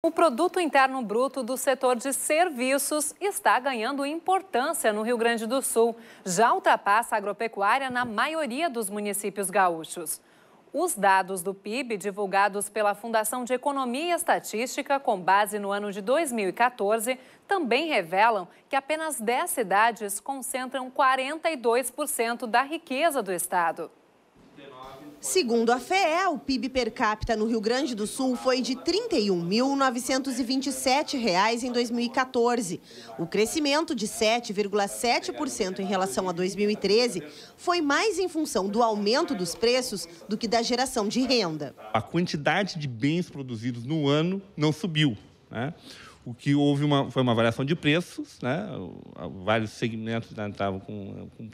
O produto interno bruto do setor de serviços está ganhando importância no Rio Grande do Sul. Já ultrapassa a agropecuária na maioria dos municípios gaúchos. Os dados do PIB, divulgados pela Fundação de Economia e Estatística, com base no ano de 2014, também revelam que apenas 10 cidades concentram 42% da riqueza do estado. Segundo a FEE, o PIB per capita no Rio Grande do Sul foi de R$ 31.927 em 2014. O crescimento de 7,7% em relação a 2013 foi mais em função do aumento dos preços do que da geração de renda. A quantidade de bens produzidos no ano não subiu. Né? O que houve uma, foi uma variação de preços, né? vários segmentos né, estavam com, com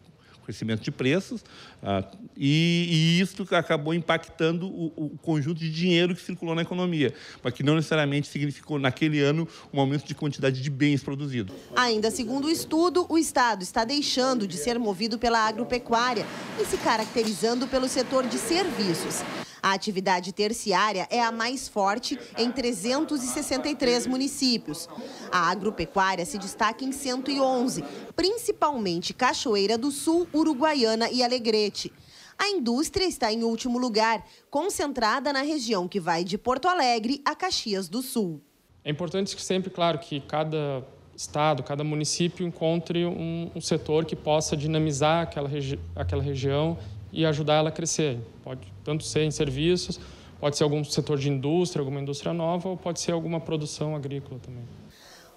crescimento de preços, ah, e, e, isso acabou impactando o, o, conjunto de dinheiro que circulou na economia, mas que não necessariamente significou, naquele ano, um aumento de quantidade de bens produzidos. Ainda segundo o estudo, o Estado está deixando de ser movido pela agropecuária e se caracterizando pelo setor de serviços. A atividade terciária é a mais forte em 363 municípios. A agropecuária se destaca em 111, principalmente Cachoeira do Sul, Uruguaiana e Alegrete. A indústria está em último lugar, concentrada na região que vai de Porto Alegre a Caxias do Sul. É importante que sempre, claro, que cada estado, cada município encontre um, um setor que possa dinamizar aquela, regi aquela região e ajudar ela a crescer. Pode tanto ser em serviços, pode ser algum setor de indústria, alguma indústria nova, ou pode ser alguma produção agrícola também.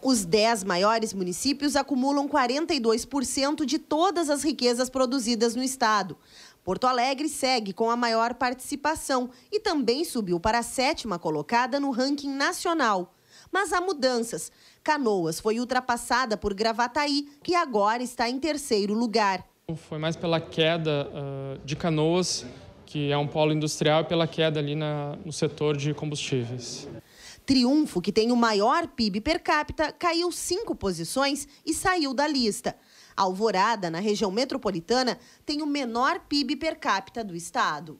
Os 10 maiores municípios acumulam 42% de todas as riquezas produzidas no estado. Porto Alegre segue com a maior participação e também subiu para a sétima colocada no ranking nacional. Mas há mudanças. Canoas foi ultrapassada por Gravataí, que agora está em terceiro lugar. Foi mais pela queda uh, de Canoas, que é um polo industrial, e pela queda ali na, no setor de combustíveis. Triunfo, que tem o maior PIB per capita, caiu cinco posições e saiu da lista. Alvorada, na região metropolitana, tem o menor PIB per capita do estado.